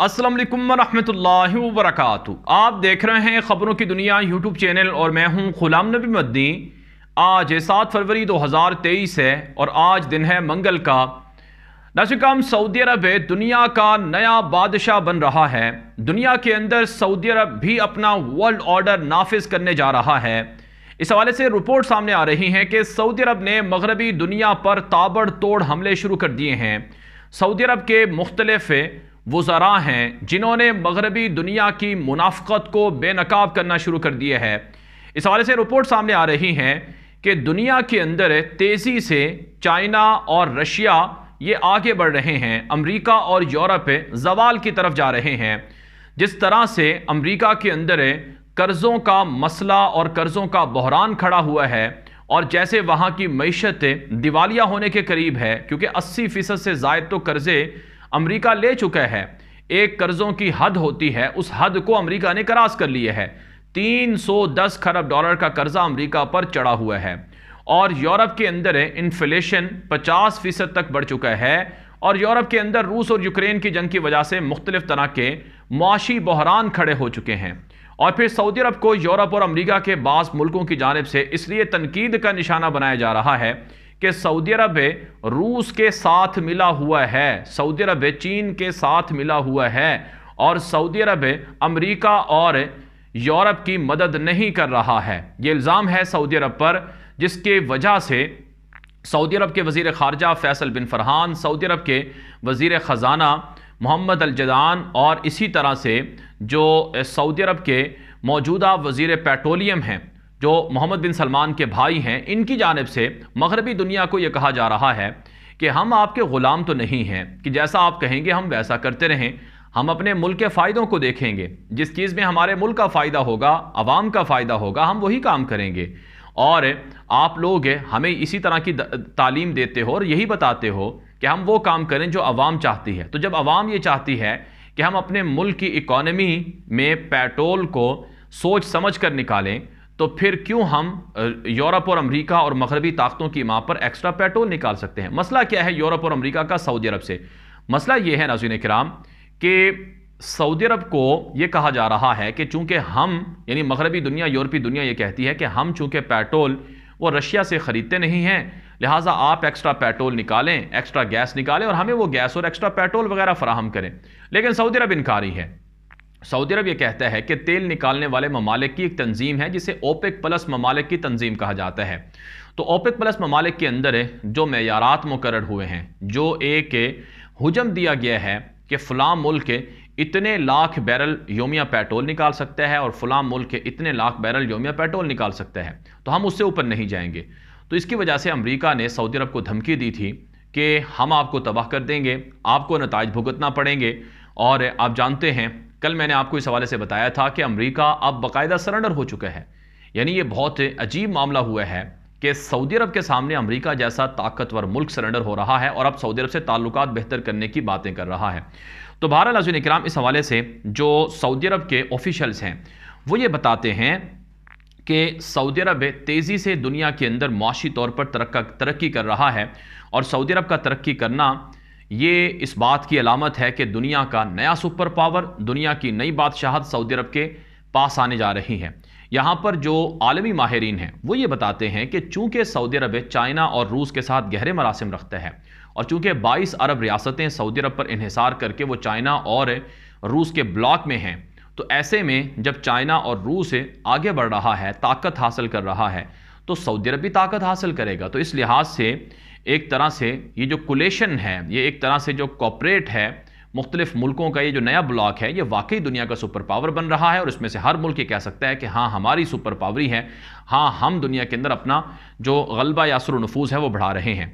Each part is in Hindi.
असलम वरहमल वरक आप देख रहे हैं ख़बरों की दुनिया यूट्यूब चैनल और मैं हूं गुलाम नबी मद्दी आज सात फरवरी 2023 है और आज दिन है मंगल का नाशिकाम सऊदी अरब दुनिया का नया बादशाह बन रहा है दुनिया के अंदर सऊदी अरब भी अपना वर्ल्ड ऑर्डर नाफिज करने जा रहा है इस हवाले से रिपोर्ट सामने आ रही हैं कि सऊदी अरब ने मगरबी दुनिया पर तोड़ हमले शुरू कर दिए हैं सऊदी अरब के मुख्तलफ़ वज़रा हैं जिन्होंने मगरबी दुनिया की मुनाफ़त को बेनकाब करना शुरू कर दिया है इस हवाले से रिपोर्ट सामने आ रही हैं कि दुनिया के अंदर तेज़ी से चाइना और रशिया ये आगे बढ़ रहे हैं अमरीका और यूरोप जवाल की तरफ जा रहे हैं जिस तरह से अमरीका के अंदर कर्ज़ों का मसला और कर्ज़ों का बहरान खड़ा हुआ है और जैसे वहाँ की मीशत दिवालिया होने के करीब है क्योंकि अस्सी फ़ीसद से जायद तो कर्ज़े अमरीका ले चुका है एक कर्जों की हद होती है उस हद को अमरीका ने क्रॉस कर लिया है 310 खरब डॉलर का कर्जा अमरीका पर चढ़ा हुआ है और यूरोप के अंदर इन्फ्लेशन 50 फीसद तक बढ़ चुका है और यूरोप के अंदर रूस और यूक्रेन की जंग की वजह से मुख्तलिफ तरह के मुआशी बहरान खड़े हो चुके हैं और फिर सऊदी अरब को यूरोप और अमरीका के बास मुल्कों की जानब से इसलिए तनकीद का निशाना बनाया जा रहा है कि सऊदी अरब रूस के साथ मिला हुआ है सऊदी अरब चीन के साथ मिला हुआ है और सऊदी अरब अमेरिका और यूरोप की मदद नहीं कर रहा है ये इल्ज़ाम है सऊदी अरब पर जिसके वजह से सऊदी अरब के वजीर ख़ारजा Faisal bin Farhan Saudi Arab के वजीर ख़जाना मोहम्मद अलजदान और इसी तरह से जो सऊदी अरब के मौजूदा वजीर पेट्रोलियम हैं जो मोहम्मद बिन सलमान के भाई हैं इनकी जानब से मगरबी दुनिया को ये कहा जा रहा है कि हम आपके ग़ुलाम तो नहीं हैं कि जैसा आप कहेंगे हम वैसा करते रहें हम अपने मुल्क के फ़ायदों को देखेंगे जिस चीज़ में हमारे मुल्क का फ़ायदा होगा आवाम का फ़ायदा होगा हम वही काम करेंगे और आप लोग हमें इसी तरह की तालीम देते हो और यही बताते हो कि हम वो काम करें जो आवाम चाहती है तो जब आवाम ये चाहती है कि हम अपने मुल्क की इकॉनमी में पेट्रोल को सोच समझ कर निकालें तो फिर क्यों हम यूरोप और अमेरिका और मगरबी ताकतों की माँ पर एक्स्ट्रा पेट्रोल निकाल सकते हैं मसला क्या है यूरोप और अमेरिका का सऊदी अरब से मसला यह है नाजीन कराम कि सऊदी अरब को ये कहा जा रहा है कि चूंकि हम यानी मगरबी दुनिया यूरोपीय दुनिया ये कहती है कि हम चूंकि पेट्रोल वो रशिया से ख़रीदते नहीं हैं लिहाजा आप एक्स्ट्रा पेट्रोल निकालें एक्स्ट्रा गैस निकालें और हमें वो गैस और एक्स्ट्रा पेट्रोल वगैरह फराहम करें लेकिन सऊदी अरब इनकारी है सऊदी अरब यह कहता है कि तेल निकालने वाले ममालिक की एक तंजीम है जिसे ओपेक प्लस ममालिक की तंजीम कहा जाता है तो ओपेक प्लस ममालिक के अंदर जो मैारात मुकर हुए हैं जो एक हजम दिया गया है कि फलाम मुल्क इतने लाख बैरल योमिया पेट्रोल निकाल सकता है और फलाम मुल्क इतने लाख बैरल योमिया पेट्रोल निकाल सकता है तो हम उससे ऊपर नहीं जाएंगे तो इसकी वजह से अमरीका ने सऊदी अरब को धमकी दी थी कि हम आपको तबाह कर देंगे आपको नतज भुगतना पड़ेंगे और आप जानते हैं कल मैंने आपको इस हवाले से बताया था कि अमरीका अब बाकायदा सरेंडर हो चुका है यानी ये बहुत अजीब मामला हुआ है कि सऊदी अरब के सामने अमेरिका जैसा ताकतवर मुल्क सरेंडर हो रहा है और अब सऊदी अरब से ताल्लुक बेहतर करने की बातें कर रहा है तो बहरहाल अजीन इक्राम इस हवाले से जो सऊदी अरब के ऑफिशल्स हैं वो ये बताते हैं कि सऊदी अरब तेज़ी से दुनिया के अंदर माशी तौर पर तरक्की कर रहा है और सऊदी अरब का तरक्की करना ये इस बात की अलामत है कि दुनिया का नया सुपर पावर दुनिया की नई बादशाहत सऊदी अरब के पास आने जा रही है यहाँ पर जो आलमी माहरीन हैं वो ये बताते हैं कि चूँकि सऊदी अरब चाइना और रूस के साथ गहरे मरासम रखता है और चूँकि बाईस अरब रियासतें सऊदी अरब पर इहिसार करके वो चाइना और रूस के ब्लॉक में हैं तो ऐसे में जब चाइना और रूस आगे बढ़ रहा है ताकत हासिल कर रहा है तो सऊदी अरब भी ताकत हासिल करेगा तो इस लिहाज से एक तरह से ये जो कुलेशन है ये एक तरह से जो कॉपरेट है मुख्तलिफ मुल्कों का ये जो नया ब्लॉक है ये वाकई दुनिया का सुपर पावर बन रहा है और इसमें से हर मुल्क ये कह सकता है कि हाँ हमारी सुपर पावरी है हाँ हम दुनिया के अंदर अपना जो गलबा या असर नफूज है वो बढ़ा रहे हैं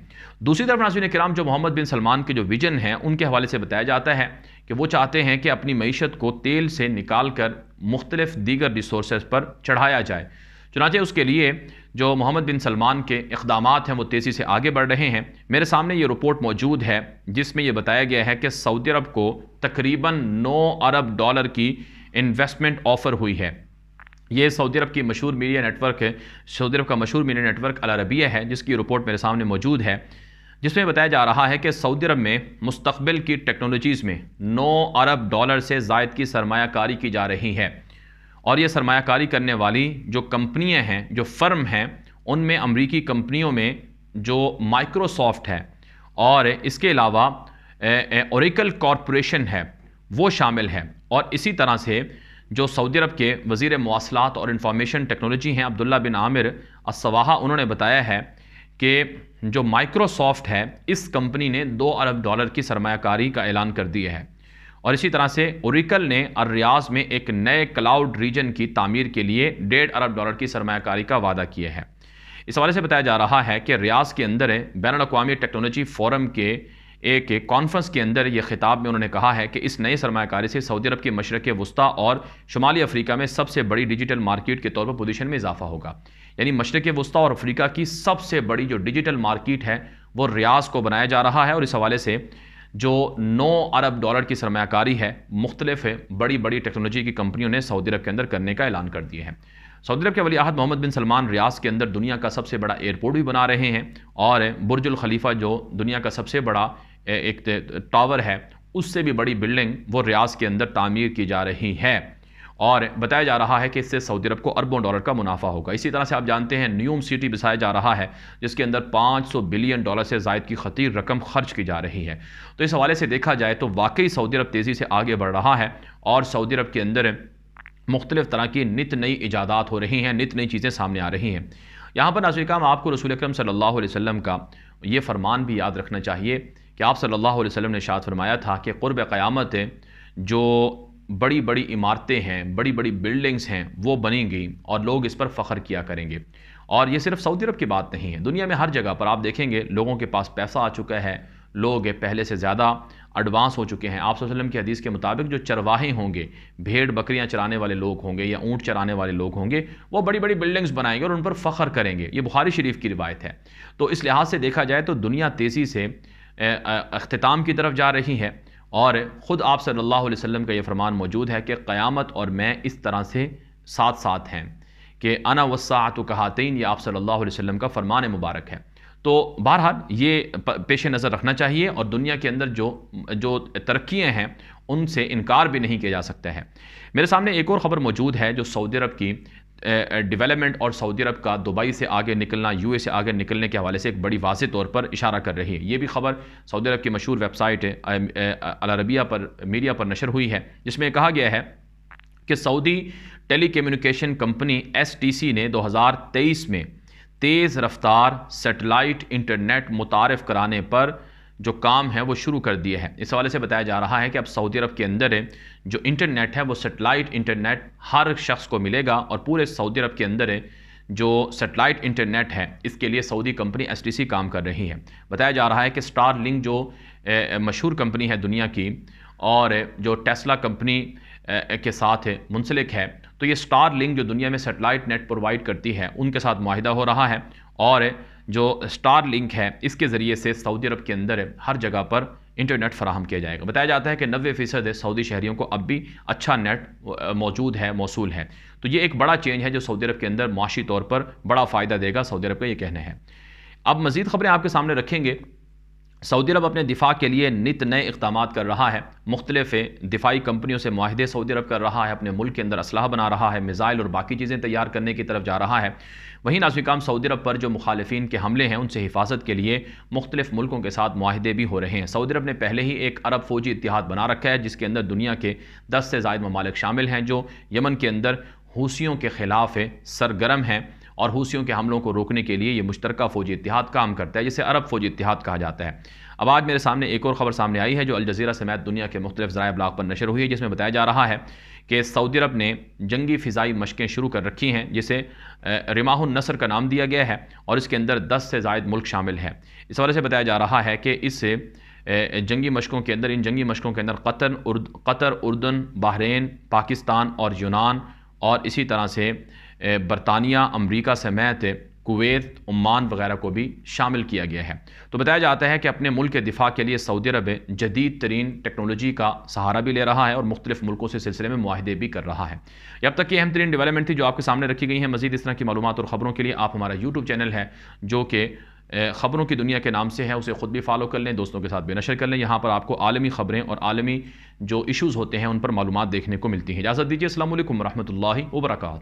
दूसरी तरफ नाजीन कराम जो मोहम्मद बिन सलमान के जो विजन हैं उनके हवाले से बताया जाता है कि वो चाहते हैं कि अपनी मीशत को तेल से निकाल कर मुख्तलिफ दीगर रिसोर्स पर चढ़ाया जाए चुनाचे उसके लिए जो मोहम्मद बिन सलमान के इकदाम हैं वो तेज़ी से आगे बढ़ रहे हैं मेरे सामने ये रिपोर्ट मौजूद है जिसमें यह बताया गया है कि सऊदी अरब को तकरीबन नौ अरब डॉलर की इन्वेस्टमेंट ऑफ़र हुई है ये सऊदी अरब की मशहूर मीडिया नेटवर्क है सऊदी अरब का मशहूर मीडिया नेटवर्क अलरबिया है जिसकी रिपोर्ट मेरे सामने मौजूद है जिसमें बताया जा रहा है कि सऊदी अरब में मुस्तबिल की टेक्नोलॉजीज़ में नौ अरब डॉलर से जायद की सरमाकारी की जा रही है और ये सरमाकारी करने वाली जो कंपनियाँ हैं जो फर्म हैं उनमें अमरीकी कंपनियों में जो माइक्रोसॉफ्ट है और इसके अलावा औरकल कॉरपोरेशन है वो शामिल है और इसी तरह से जो सऊदी अरब के वजीर मवासलात और इंफॉर्मेशन टेक्नोलॉजी हैं अब्दुल्ला बिन आमिर असवाहा उन्होंने बताया है कि जो माइक्रोसॉफ्ट है इस कंपनी ने दो अरब डॉलर की सरमाकारी का ऐलान कर दिया है और इसी तरह से ओरिकल ने अर्रियाज में एक नए क्लाउड रीजन की तमीर के लिए डेढ़ अरब डॉलर की सरमाकारी का वादा किया है इस हवाले से बताया जा रहा है कि रियाज के अंदर बैन अवी टेक्नोलॉजी फोरम के एक कॉन्फ्रेंस के अंदर यह खिताब में उन्होंने कहा है कि इस नए सरमाकारी से सऊदी अरब के मशरक वस्ती और शुमाली अफ्रीका में सबसे बड़ी डिजिटल मार्केट के तौर पर पोजीशन में इजाफा होगा यानी मशरक वस्ती और अफ्रीका की सबसे बड़ी जो डिजिटल मार्केट है वो रियाज को बनाया जा रहा है और इस हवाले से जो 9 अरब डॉलर की सरमाकारी है मुख्तलिफ है बड़ी बड़ी टेक्नोलॉजी की कंपनियों ने सऊदी अरब के अंदर करने का ऐलान कर दिए हैं सऊदी अरब के वली अहद मोहम्मद बिन सलमान रियाज के अंदर दुनिया का सबसे बड़ा एयरपोर्ट भी बना रहे हैं और बुरजुल खलीफा जो दुनिया का सबसे बड़ा एक टावर है उससे भी बड़ी बिल्डिंग वो रियाज के अंदर तामीर की जा रही है और बताया जा रहा है कि इससे सऊदी अरब को अरबों डॉलर का मुनाफा होगा इसी तरह से आप जानते हैं न्यूम सिटी बसाया जा रहा है जिसके अंदर 500 बिलियन डॉलर से जायद की खतीर रकम खर्च की जा रही है तो इस हवाले से देखा जाए तो वाकई सऊदी अरब तेज़ी से आगे बढ़ रहा है और सऊदी अरब के अंदर मुख्तलिफ़ तरह की नित नई ईजादात हो रही हैं नित नई चीज़ें सामने आ रही हैं यहाँ पर नाजिक आपको रसूल अक्रम सल्ला वसम का ये फ़रमान भी याद रखना चाहिए कि आप सल्ला वसम ने शाद फरमाया था कि क़्यामत जो बड़ी बड़ी इमारतें हैं बड़ी बड़ी बिल्डिंग्स हैं वो बनेंगी और लोग इस पर फ़ख्र किया करेंगे और ये सिर्फ सऊदी अरब की बात नहीं है दुनिया में हर जगह पर आप देखेंगे लोगों के पास पैसा आ चुका है लोग पहले से ज़्यादा एडवांस हो चुके हैं आप वसल्लम की हदीस के मुताबिक जो चरवाहे होंगे भेड़ बकरियां चराने वाले लोग होंगे या ऊँट चराने वाले लोग होंगे वो बड़ी बड़ी बिल्डिंग्स बनाएंगे और उन पर फ़ख्र करेंगे ये बुखारी शरीफ की रिवायत है तो इस लिहाज से देखा जाए तो दुनिया तेज़ी से अख्ताम की तरफ जा रही है और ख़ुद आप सल्ला वसम का ये फरमान मौजूद है कि क़यामत और मैं इस तरह से साथ साथ हैं कि अना वसात कहातीन ये आप सल्ला वसम का फरमान मुबारक है तो बहरहाल ये पेश नज़र रखना चाहिए और दुनिया के अंदर जो जो तरक्याँ हैं उनसे इनकार भी नहीं किया जा सकता है मेरे सामने एक और ख़बर मौजूद है जो सऊदी अरब की डेवलपमेंट और सऊदी अरब का दुबई से आगे निकलना यू से आगे निकलने के हवाले से एक बड़ी वाज तौर पर इशारा कर रही है ये भी खबर सऊदी अरब की मशहूर वेबसाइट अलरबिया पर मीडिया पर नशर हुई है जिसमें कहा गया है कि Saudi telecommunication company S T C ने दो हज़ार तेईस में तेज़ रफ्तार सेटेलाइट इंटरनेट मुतारफ़ कराने पर जो काम है वो शुरू कर दिए हैं इस हवाले से बताया जा रहा है कि अब सऊदी अरब के अंदर है जो इंटरनेट है वो सेटेलाइट इंटरनेट हर शख्स को मिलेगा और पूरे सऊदी अरब के अंदर है जो सेटेलाइट इंटरनेट है इसके लिए सऊदी कंपनी एस काम कर रही है बताया जा रहा है कि स्टार लिंक जो मशहूर कंपनी है दुनिया की और जो टेस्ला कंपनी के साथ मुंसलिक है तो ये स्टार लिंक जो दुनिया में सेटेलाइट नेट प्रोवाइड करती है उनके साथ माहिदा हो रहा है और जो स्टार लिंक है इसके ज़रिए से सऊदी अरब के अंदर हर जगह पर इंटरनेट फराहम किया जाएगा बताया जाता है कि नबे फ़ीसद सऊदी शहरीों को अब भी अच्छा नेट मौजूद है मौसू है तो ये एक बड़ा चेंज है जो सऊदी अरब के अंदर माशी तौर पर बड़ा फ़ायदा देगा सऊदी अरब का ये कहना है अब मज़ीद ख़बरें आपके सामने रखेंगे सऊदी अरब अपने दिफा के लिए नित नए इकदाम कर रहा है मुख्तलिफ दिफाई कंपनियों से माहदे सऊदी अरब कर रहा है अपने मुल्क के अंदर असलाह बना रहा है मिज़ाइल और बाकी चीज़ें तैयार करने की तरफ जा रहा है वहीं नाजिकाम सऊदी अरब पर जो मुखालफी के हमले हैं उनसे हिफाजत के लिए मुख्तलिफ मुल्कों के साथ माहदे भी हो रहे हैं सऊदी अरब ने पहले ही एक अरब फौजी इतिहाद बना रखा है जिसके अंदर दुनिया के दस से जायद ममालिक शामिल हैं जो यमन के अंदर हूसीियों के ख़िलाफ़ सरगर्म हैं और हूसियों के हमलों को रोकने के लिए ये मुश्तर फ़ौजी इतिहाद काम करता है जिसे अरब फ़ौजी इतिहाद कहा जाता है अब आज मेरे सामने एक और ख़बर सामने आई है जो अलजीरा समेत दुनिया के मुख्तलिफ ज़रा ब्लाक पर नशर हुई है जिसमें बताया जा रहा है कि सऊदी अरब ने जंगी फ़िज़ाई मशकें शुरू कर रखी हैं जिसे रिमाह नसर का नाम दिया गया है और इसके अंदर दस से जायद मुल्क शामिल है इस हवाले से बताया जा रहा है कि इससे जंगी मशकों के अंदर इन जंगी मशकों के अंदर कतर उर्द, कतर उर्दन बहरीन पाकिस्तान और यूनान और इसी तरह से बरतानिया अमरीका समेत कुवैत उमान वगैरह को भी शामिल किया गया है तो बताया जाता है कि अपने मुल्क के दिफा के लिए सऊदी अरब जदीद तरीन टेक्नोलॉजी का सहारा भी ले रहा है और मुख्तलिफ मुल्कों से सिलसिले में माहदे भी कर रहा है अब तक की अहम तरीन डेवलपमेंट थी जो आपके सामने रखी गई है मजीद इस तरह की मालूम और ख़बरों के लिए आप हमारा यूट्यूब चैनल है जो कि ख़बरों की दुनिया के नाम से है उसे ख़ुद भी फॉलो कर लें दोस्तों के साथ बेनशर कर लें यहाँ पर आपको आलमी ख़बरें और आलमी जो इशूज़ होते हैं उन पर मालूम देखने को मिलती हैं इजाज़त दीजिए असल वरहमल वर्का